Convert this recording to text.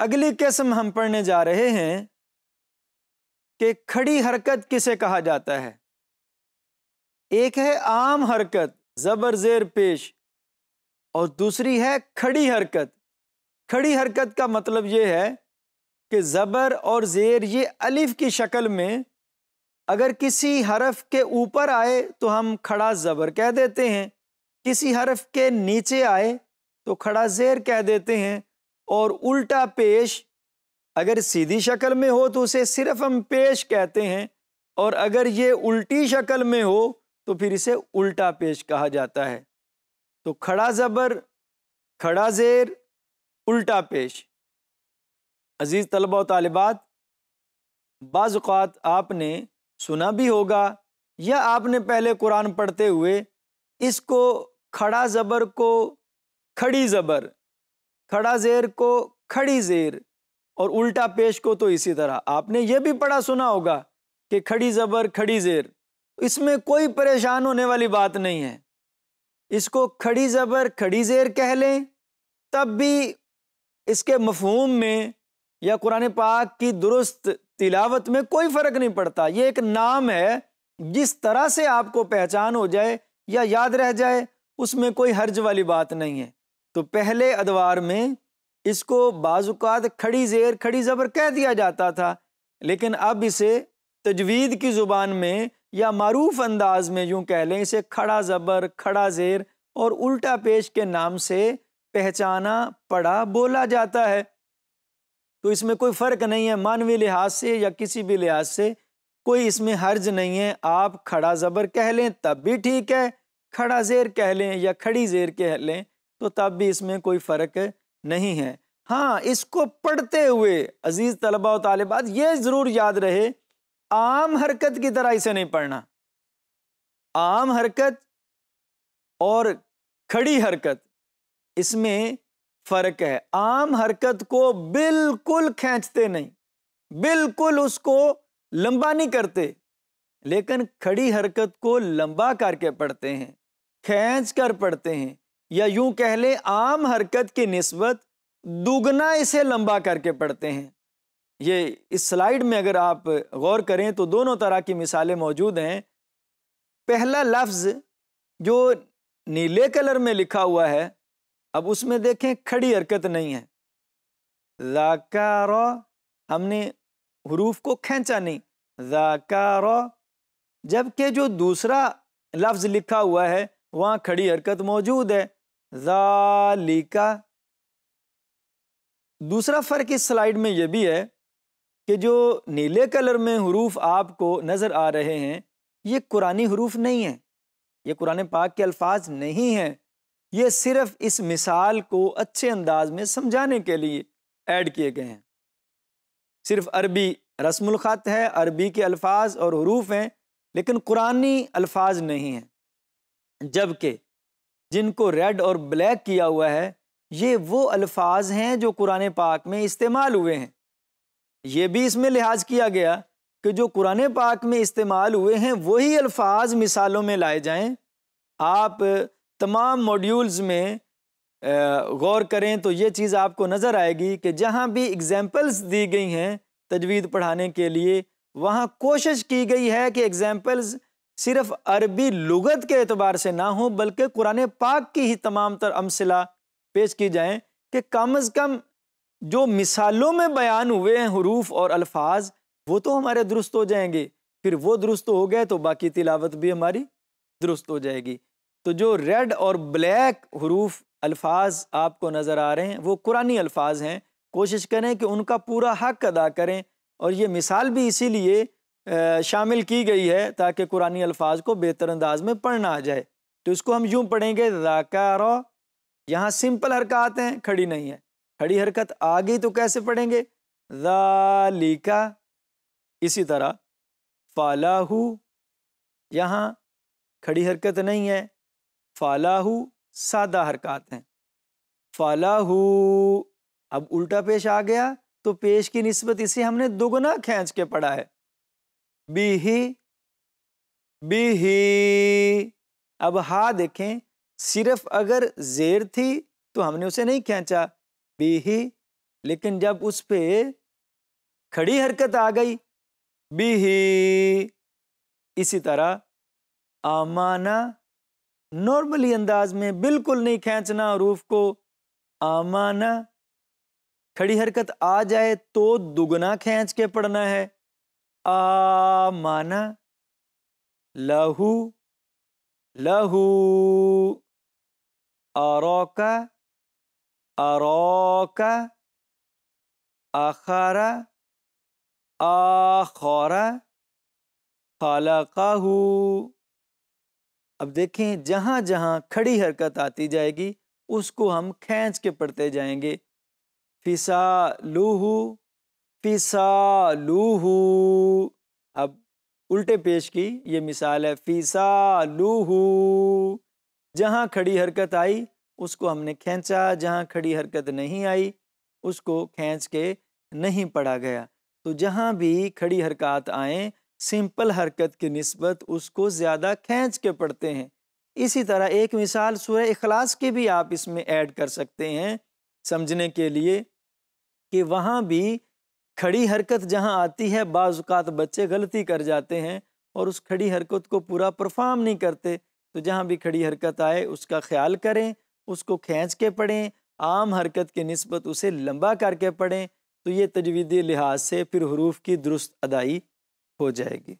अगली किस्म हम पढ़ने जा रहे हैं कि खड़ी हरकत किसे कहा जाता है एक है आम हरकत ज़बर ज़ेर पेश और दूसरी है खड़ी हरकत खड़ी हरकत का मतलब ये है कि ज़बर और ज़ेर ये अलिफ की शक्ल में अगर किसी हरफ के ऊपर आए तो हम खड़ा ज़बर कह देते हैं किसी हरफ के नीचे आए तो खड़ा ज़ेर कह देते हैं और उल्टा पेश अगर सीधी शक्ल में हो तो उसे सिर्फ हम पेश कहते हैं और अगर ये उल्टी शक्ल में हो तो फिर इसे उल्टा पेश कहा जाता है तो खड़ा ज़बर खड़ा ज़ेर उल्टा पेश अज़ीज़ तलबा तलबात बाज़ात आपने सुना भी होगा या आपने पहले कुरान पढ़ते हुए इसको खड़ा ज़बर को खड़ी ज़बर खड़ा जेर को खड़ी जेर और उल्टा पेश को तो इसी तरह आपने ये भी पढ़ा सुना होगा कि खड़ी ज़बर खड़ी जेर इसमें कोई परेशान होने वाली बात नहीं है इसको खड़ी ज़बर खड़ी जेर कह लें तब भी इसके मफहूम में या कुरान पाक की दुरुस्त तिलावत में कोई फ़र्क नहीं पड़ता ये एक नाम है जिस तरह से आपको पहचान हो जाए या याद रह जाए उसमें कोई हर्ज वाली बात नहीं है तो पहले अदवार में इसको बाज़ात खड़ी ज़ेर खड़ी ज़बर कह दिया जाता था लेकिन अब इसे तजवीद की ज़ुबान में या मरूफ अंदाज में यूँ कह लें इसे खड़ा ज़बर खड़ा ज़ेर और उल्टा पेश के नाम से पहचाना पड़ा बोला जाता है तो इसमें कोई फ़र्क नहीं है मानवी लिहाज से या किसी भी लिहाज से कोई इसमें हर्ज नहीं है आप खड़ा ज़बर कह लें तब भी ठीक है खड़ा ज़ेर कह लें या खड़ी ज़ेर कह लें तो तब भी इसमें कोई फ़र्क नहीं है हाँ इसको पढ़ते हुए अजीज़ तलबा और तालबात ये ज़रूर याद रहे आम हरकत की तरह इसे नहीं पढ़ना आम हरकत और खड़ी हरकत इसमें फ़र्क है आम हरकत को बिल्कुल खींचते नहीं बिल्कुल उसको लंबा नहीं करते लेकिन खड़ी हरकत को लंबा करके पढ़ते हैं खींच कर पढ़ते हैं या यूं कह लें आम हरकत की नस्बत दुगना इसे लंबा करके पढ़ते हैं ये इस स्लाइड में अगर आप गौर करें तो दोनों तरह की मिसालें मौजूद हैं पहला लफ्ज़ जो नीले कलर में लिखा हुआ है अब उसमें देखें खड़ी हरकत नहीं है जाकारो हमने हरूफ को खींचा नहीं जाकारो जबकि जो दूसरा लफ्ज़ लिखा हुआ है वहाँ खड़ी हरकत मौजूद है जालिका दूसरा फ़र्क इस स्लाइड में यह भी है कि जो नीले कलर में हरूफ आपको नज़र आ रहे हैं ये कुरानी हरूफ नहीं है ये कुरान पाक के अल्फाज नहीं हैं ये सिर्फ इस मिसाल को अच्छे अंदाज में समझाने के लिए ऐड किए गए हैं सिर्फ अरबी रस्मुलख़त है अरबी के अल्फाज और हरूफ हैं लेकिन कुरानी अल्फाज नहीं हैं जबकि जिनको रेड और ब्लैक किया हुआ है ये वो अल्फाज हैं जो कुरान पाक में इस्तेमाल हुए हैं ये भी इसमें लिहाज किया गया कि जो कुरान पाक में इस्तेमाल हुए हैं वही अल्फाज मिसालों में लाए जाएं आप तमाम मॉड्यूल्स में गौर करें तो ये चीज़ आपको नज़र आएगी कि जहाँ भी एग्ज़ाम्पल्स दी गई हैं तजवीद पढ़ाने के लिए वहाँ कोशिश की गई है कि एग्ज़ैम्पल्स सिर्फ अरबी लुगत के अतबार से ना हो बल्कि कुरान पाक की ही तमाम तर अमसला पेश की जाएँ कि कम अज़ कम जो मिसालों में बयान हुए हैं हरूफ और अल्फाज वो तो हमारे दुरुस्त हो जाएंगे फिर वो दुरुस्त हो गए तो बाकी तिलावत भी हमारी दुरुस्त हो जाएगी तो जो रेड और ब्लैक हरूफ अल्फाज आपको नज़र आ रहे हैं वो कुरानी अल्फाज हैं कोशिश करें कि उनका पूरा हक अदा करें और ये मिसाल भी इसीलिए शामिल की गई है ताकि कुरानी अल्फाज को बेहतर अंदाज में पढ़ना आ जाए तो इसको हम यूँ पढ़ेंगे राकारो यहाँ सिंपल हरकत हैं खड़ी नहीं है खड़ी हरकत आ गई तो कैसे पढ़ेंगे रालिका इसी तरह फालाहू यहाँ खड़ी हरकत नहीं है फालाहू सादा हरकत हैं फालाहू अब उल्टा पेश आ गया तो पेश की नस्बत इसे हमने दोगुना खींच के पढ़ा है बीही बीही अब हा देखें सिर्फ अगर जेर थी तो हमने उसे नहीं खींचा बीही लेकिन जब उस पे खड़ी हरकत आ गई बीही इसी तरह आमाना नॉर्मली अंदाज में बिल्कुल नहीं खींचना रूफ को आमाना खड़ी हरकत आ जाए तो दुगना खींच के पढ़ना है आमन लहु लहू अरोक अरोक अखर आखर खलकहू अब देखें जहाँ जहाँ खड़ी हरकत आती जाएगी उसको हम खींच के पढ़ते जाएंगे फिसा लूहू फ़िसा लूहू अब उल्टे पेश की ये मिसाल है फ़िसा लूहू जहाँ खड़ी हरकत आई उसको हमने खींचा जहाँ खड़ी हरकत नहीं आई उसको खींच के नहीं पढ़ा गया तो जहाँ भी खड़ी हरकत आए सिंपल हरकत की नस्बत उसको ज़्यादा खींच के पढ़ते हैं इसी तरह एक मिसाल सूर्य इखलास की भी आप इसमें ऐड कर सकते हैं समझने के लिए कि वहाँ भी खड़ी हरकत जहाँ आती है बाजुकात बच्चे गलती कर जाते हैं और उस खड़ी हरकत को पूरा परफॉर्म नहीं करते तो जहाँ भी खड़ी हरकत आए उसका ख्याल करें उसको खींच के पढ़ें आम हरकत के नस्बत उसे लंबा करके पढ़ें तो ये तजवीदी लिहाज से फिर हरूफ की दुरुस्त अदाई हो जाएगी